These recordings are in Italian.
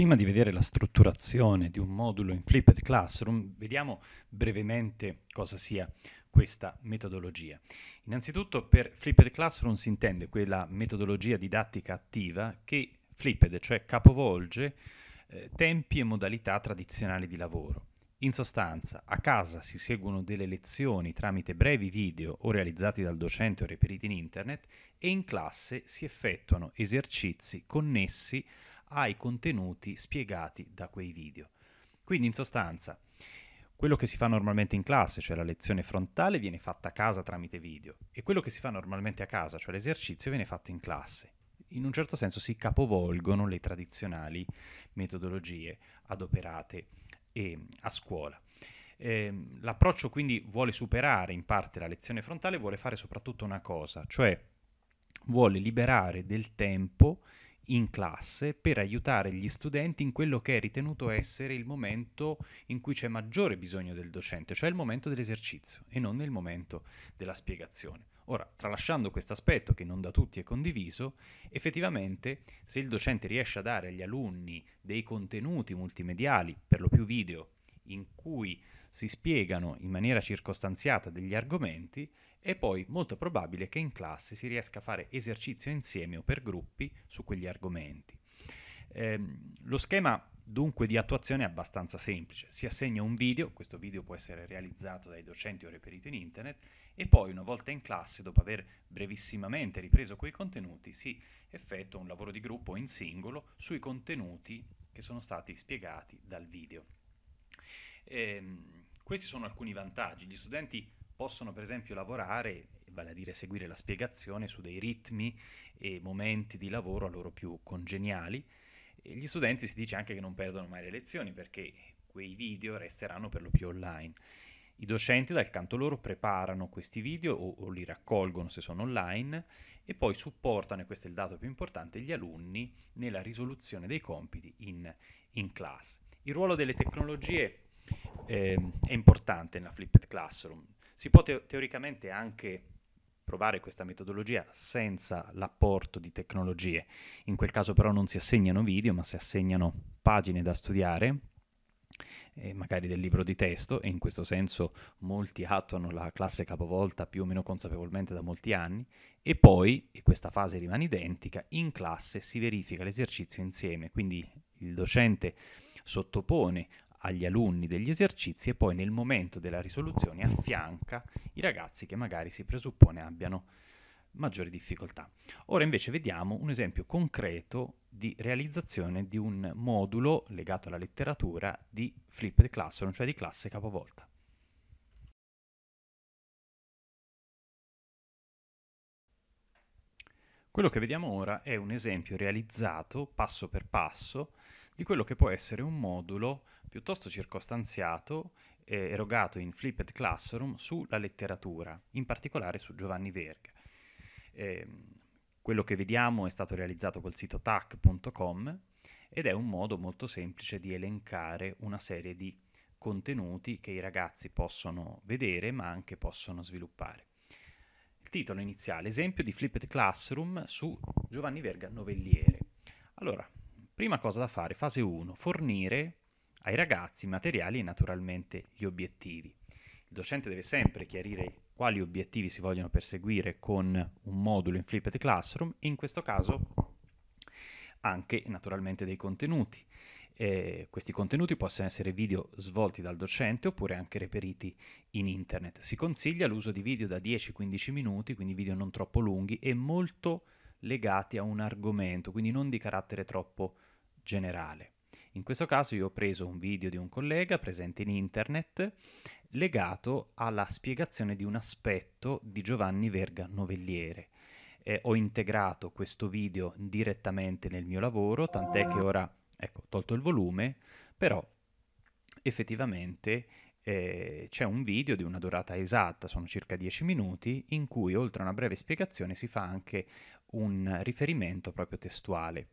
prima di vedere la strutturazione di un modulo in Flipped Classroom, vediamo brevemente cosa sia questa metodologia. Innanzitutto per Flipped Classroom si intende quella metodologia didattica attiva che flipped, cioè capovolge eh, tempi e modalità tradizionali di lavoro. In sostanza, a casa si seguono delle lezioni tramite brevi video o realizzati dal docente o reperiti in internet e in classe si effettuano esercizi connessi ai contenuti spiegati da quei video. Quindi in sostanza, quello che si fa normalmente in classe, cioè la lezione frontale, viene fatta a casa tramite video e quello che si fa normalmente a casa, cioè l'esercizio, viene fatto in classe. In un certo senso si capovolgono le tradizionali metodologie adoperate e, eh, a scuola. Eh, l'approccio quindi vuole superare in parte la lezione frontale, vuole fare soprattutto una cosa, cioè vuole liberare del tempo in classe per aiutare gli studenti in quello che è ritenuto essere il momento in cui c'è maggiore bisogno del docente, cioè il momento dell'esercizio e non il momento della spiegazione. Ora, tralasciando questo aspetto che non da tutti è condiviso, effettivamente se il docente riesce a dare agli alunni dei contenuti multimediali, per lo più video, in cui si spiegano in maniera circostanziata degli argomenti, è poi molto probabile che in classe si riesca a fare esercizio insieme o per gruppi su quegli argomenti. Eh, lo schema dunque di attuazione è abbastanza semplice. Si assegna un video, questo video può essere realizzato dai docenti o reperito in internet, e poi una volta in classe, dopo aver brevissimamente ripreso quei contenuti, si effettua un lavoro di gruppo in singolo sui contenuti che sono stati spiegati dal video. Eh, questi sono alcuni vantaggi. Gli studenti possono per esempio lavorare, vale a dire seguire la spiegazione su dei ritmi e momenti di lavoro a loro più congeniali. E gli studenti si dice anche che non perdono mai le lezioni perché quei video resteranno per lo più online. I docenti dal canto loro preparano questi video o, o, li raccolgono se sono online e poi supportano, e questo è il dato più importante, gli alunni nella risoluzione dei compiti in, in classe. Il ruolo delle tecnologie eh, è importante nella flipped classroom. Si può te- teoricamente anche provare questa metodologia senza l'apporto di tecnologie. In quel caso però non si assegnano video, ma si assegnano pagine da studiare, magari del libro di testo, e in questo senso molti attuano la classe capovolta più o meno consapevolmente da molti anni, e poi, e questa fase rimane identica, in classe si verifica l'esercizio insieme, quindi il docente sottopone agli alunni degli esercizi e poi nel momento della risoluzione affianca i ragazzi che magari si presuppone abbiano maggiori difficoltà. Ora invece vediamo un esempio concreto di realizzazione di un modulo legato alla letteratura di flipped classroom, cioè di classe capovolta. Quello che vediamo ora è un esempio realizzato passo per passo di quello che può essere un modulo piuttosto circostanziato, eh, erogato in Flipped Classroom sulla letteratura, in particolare su Giovanni Verga. Eh, quello che vediamo è stato realizzato col sito tac.com ed è un modo molto semplice di elencare una serie di contenuti che i ragazzi possono vedere ma anche possono sviluppare. Il titolo iniziale, esempio di Flipped Classroom su Giovanni Verga Novelliere. Allora, prima cosa da fare, fase 1, fornire ai ragazzi i materiali e naturalmente gli obiettivi. Il docente deve sempre chiarire quali obiettivi si vogliono perseguire con un modulo in Flipped Classroom, in questo caso anche naturalmente dei contenuti. Eh, questi contenuti possono essere video svolti dal docente oppure anche reperiti in internet. Si consiglia l'uso di video da 10-15 minuti, quindi video non troppo lunghi e molto legati a un argomento, quindi non di carattere troppo generale. In questo caso io ho preso un video di un collega presente in internet legato alla spiegazione di un aspetto di Giovanni Verga Novelliere. Eh, ho integrato questo video direttamente nel mio lavoro, tant'è che ora, ecco, ho tolto il volume, però effettivamente eh, c'è un video di una durata esatta, sono circa 10 minuti, in cui oltre a una breve spiegazione si fa anche un riferimento proprio testuale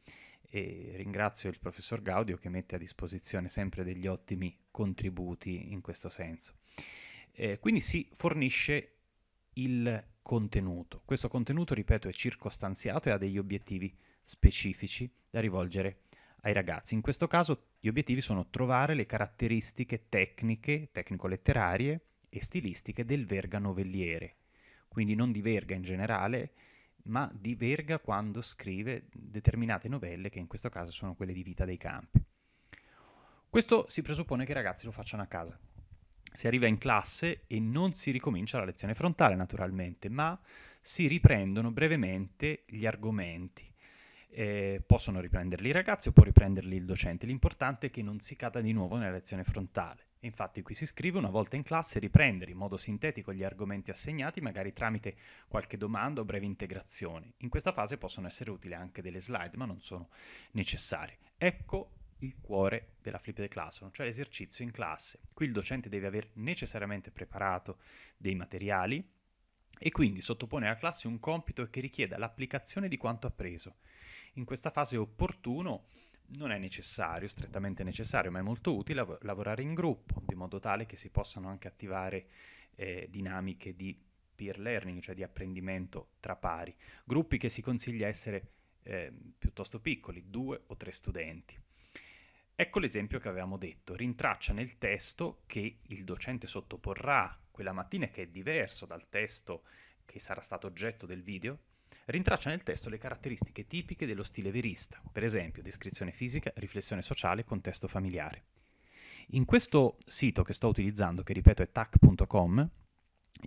e ringrazio il professor Gaudio che mette a disposizione sempre degli ottimi contributi in questo senso. Eh, quindi si fornisce il contenuto. Questo contenuto, ripeto, è circostanziato e ha degli obiettivi specifici da rivolgere ai ragazzi. In questo caso gli obiettivi sono trovare le caratteristiche tecniche, tecnico-letterarie e stilistiche del verga novelliere, quindi non di verga in generale, ma di Verga quando scrive determinate novelle, che in questo caso sono quelle di Vita dei Campi. Questo si presuppone che i ragazzi lo facciano a casa. Si arriva in classe e non si ricomincia la lezione frontale, naturalmente, ma si riprendono brevemente gli argomenti. Eh, possono riprenderli i ragazzi o può riprenderli il docente. L'importante è che non si cada di nuovo nella lezione frontale. Infatti qui si scrive una volta in classe riprendere in modo sintetico gli argomenti assegnati magari tramite qualche domanda o breve integrazione. In questa fase possono essere utili anche delle slide ma non sono necessarie. Ecco il cuore della flipped classroom, cioè l'esercizio in classe. Qui il docente deve aver necessariamente preparato dei materiali e quindi sottopone alla classe un compito che richieda l'applicazione di quanto appreso. In questa fase è opportuno non è necessario, strettamente necessario, ma è molto utile lav- lavorare in gruppo, di modo tale che si possano anche attivare eh, dinamiche di peer learning, cioè di apprendimento tra pari, gruppi che si consiglia essere eh, piuttosto piccoli, due o tre studenti. Ecco l'esempio che avevamo detto, rintraccia nel testo che il docente sottoporrà quella mattina che è diverso dal testo che sarà stato oggetto del video, rintraccia nel testo le caratteristiche tipiche dello stile verista, per esempio descrizione fisica, riflessione sociale, contesto familiare. In questo sito che sto utilizzando, che ripeto è tac.com,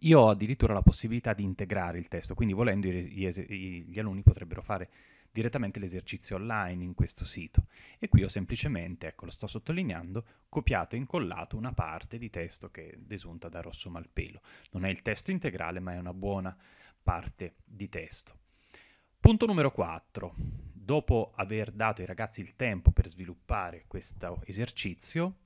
io ho addirittura la possibilità di integrare il testo, quindi volendo gli, es- gli alunni potrebbero fare direttamente l'esercizio online in questo sito. E qui ho semplicemente, ecco lo sto sottolineando, copiato e incollato una parte di testo che è desunta da Rosso Malpelo. Non è il testo integrale, ma è una buona parte di testo. Punto numero 4. Dopo aver dato ai ragazzi il tempo per sviluppare questo esercizio,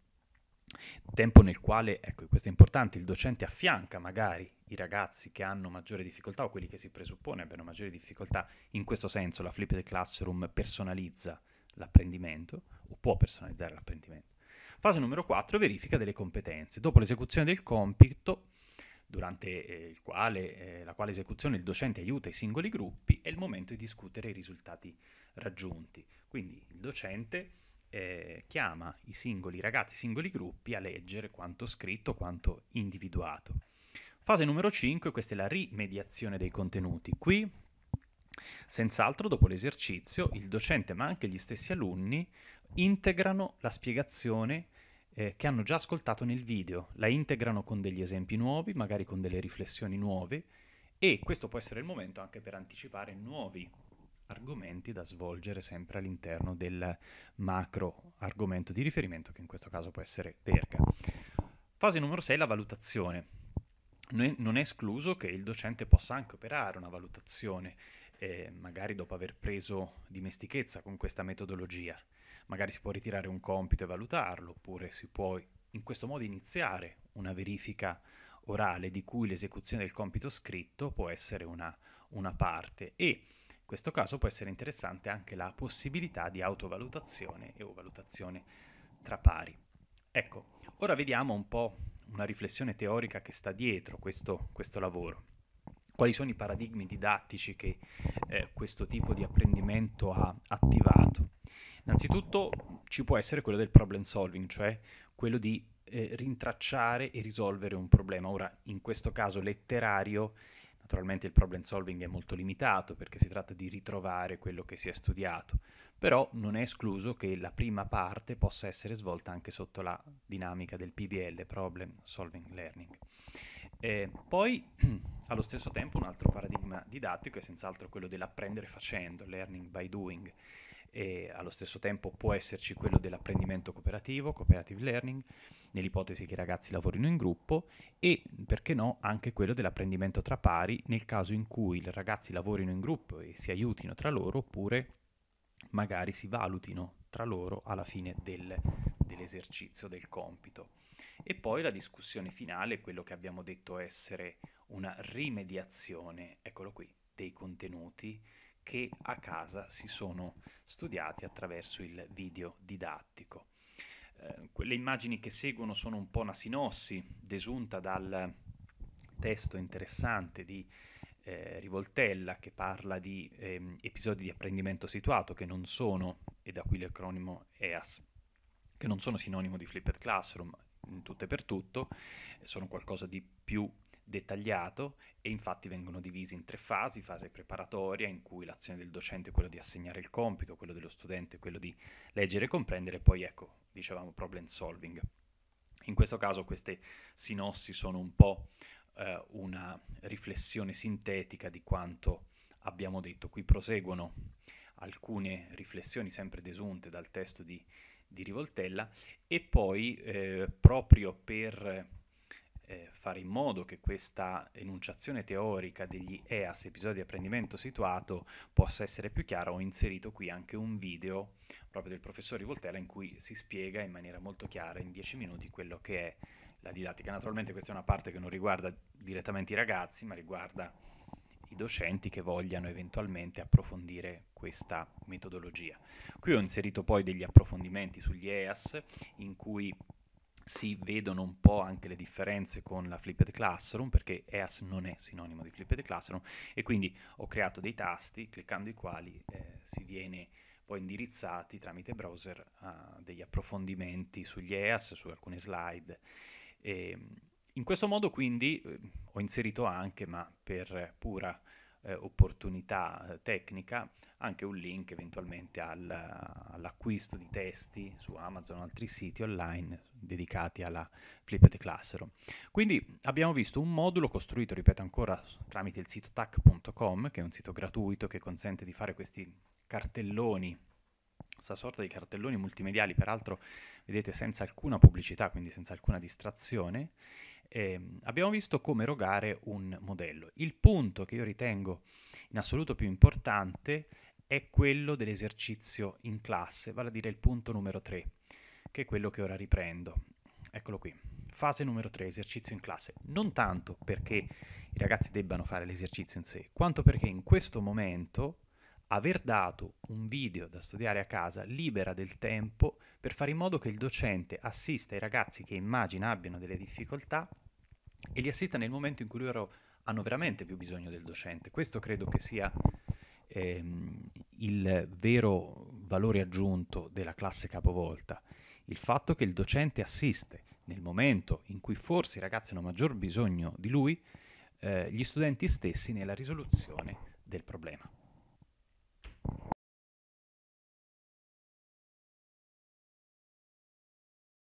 tempo nel quale, ecco, questo è importante, il docente affianca magari i ragazzi che hanno maggiore difficoltà o quelli che si presuppone abbiano maggiore difficoltà, in questo senso la Flipped Classroom personalizza l'apprendimento o può personalizzare l'apprendimento. Fase numero 4, verifica delle competenze. Dopo l'esecuzione del compito, durante eh, quale, eh, la quale esecuzione il docente aiuta i singoli gruppi, è il momento di discutere i risultati raggiunti. Quindi il docente eh, chiama i singoli ragazzi, i singoli gruppi a leggere quanto scritto, quanto individuato. Fase numero 5, questa è la rimediazione dei contenuti. Qui, senz'altro, dopo l'esercizio, il docente ma anche gli stessi alunni integrano la spiegazione eh, che hanno già ascoltato nel video, la integrano con degli esempi nuovi, magari con delle riflessioni nuove e questo può essere il momento anche per anticipare nuovi argomenti da svolgere sempre all'interno del macro argomento di riferimento che in questo caso può essere verga. Fase numero 6, la valutazione. Non è escluso che il docente possa anche operare una valutazione, eh, magari dopo aver preso dimestichezza con questa metodologia magari si può ritirare un compito e valutarlo, oppure si può in questo modo iniziare una verifica orale di cui l'esecuzione del compito scritto può essere una, una parte e in questo caso può essere interessante anche la possibilità di autovalutazione e o valutazione tra pari. Ecco, ora vediamo un po' una riflessione teorica che sta dietro questo, questo lavoro. Quali sono i paradigmi didattici che eh, questo tipo di apprendimento ha attivato? Innanzitutto ci può essere quello del problem solving, cioè quello di eh, rintracciare e risolvere un problema. Ora, in questo caso letterario, naturalmente il problem solving è molto limitato perché si tratta di ritrovare quello che si è studiato, però non è escluso che la prima parte possa essere svolta anche sotto la dinamica del PBL, Problem Solving Learning. Eh, poi, allo stesso tempo, un altro paradigma didattico è senz'altro quello dell'apprendere facendo, learning by doing, e allo stesso tempo può esserci quello dell'apprendimento cooperativo, cooperative learning, nell'ipotesi che i ragazzi lavorino in gruppo e, perché no, anche quello dell'apprendimento tra pari nel caso in cui i ragazzi lavorino in gruppo e si aiutino tra loro oppure magari si valutino tra loro alla fine del, dell'esercizio, del compito. E poi la discussione finale, quello che abbiamo detto essere una rimediazione, eccolo qui, dei contenuti che a casa si sono studiati attraverso il video didattico. Eh, le immagini che seguono sono un po' una sinossi desunta dal testo interessante di eh, Rivoltella che parla di eh, episodi di apprendimento situato che non sono, e da qui l'acronimo EAS, che non sono sinonimo di flipped classroom in tutto e per tutto, sono qualcosa di più dettagliato e infatti vengono divisi in tre fasi, fase preparatoria in cui l'azione del docente è quella di assegnare il compito, quello dello studente è quello di leggere e comprendere, poi ecco, dicevamo problem solving. In questo caso queste sinossi sono un po' eh, una riflessione sintetica di quanto abbiamo detto. Qui proseguono alcune riflessioni sempre desunte dal testo di, di Rivoltella e poi eh, proprio per eh, fare in modo che questa enunciazione teorica degli EAS, episodi di apprendimento situato, possa essere più chiara, ho inserito qui anche un video proprio del professor Rivoltella in cui si spiega in maniera molto chiara in dieci minuti quello che è la didattica. Naturalmente questa è una parte che non riguarda direttamente i ragazzi, ma riguarda i docenti che vogliano eventualmente approfondire questa metodologia. Qui ho inserito poi degli approfondimenti sugli EAS in cui si vedono un po' anche le differenze con la Flipped Classroom perché EAS non è sinonimo di Flipped Classroom e quindi ho creato dei tasti cliccando i quali eh, si viene poi indirizzati tramite browser a degli approfondimenti sugli EAS, su alcune slide. E ehm, in questo modo quindi eh, ho inserito anche, ma per pura eh, opportunità eh, tecnica, anche un link eventualmente al, all'acquisto di testi su Amazon o altri siti online dedicati alla Flipped Classroom. Quindi abbiamo visto un modulo costruito, ripeto ancora, tramite il sito tac.com, che è un sito gratuito che consente di fare questi cartelloni questa sorta di cartelloni multimediali, peraltro vedete senza alcuna pubblicità, quindi senza alcuna distrazione, eh, abbiamo visto come erogare un modello. Il punto che io ritengo in assoluto più importante è quello dell'esercizio in classe, vale a dire il punto numero 3, che è quello che ora riprendo. Eccolo qui. Fase numero 3, esercizio in classe. Non tanto perché i ragazzi debbano fare l'esercizio in sé, quanto perché in questo momento aver dato un video da studiare a casa libera del tempo per fare in modo che il docente assista i ragazzi che immagina abbiano delle difficoltà e li assista nel momento in cui loro hanno veramente più bisogno del docente. Questo credo che sia ehm, il vero valore aggiunto della classe capovolta, il fatto che il docente assiste nel momento in cui forse i ragazzi hanno maggior bisogno di lui, eh, gli studenti stessi nella risoluzione del problema.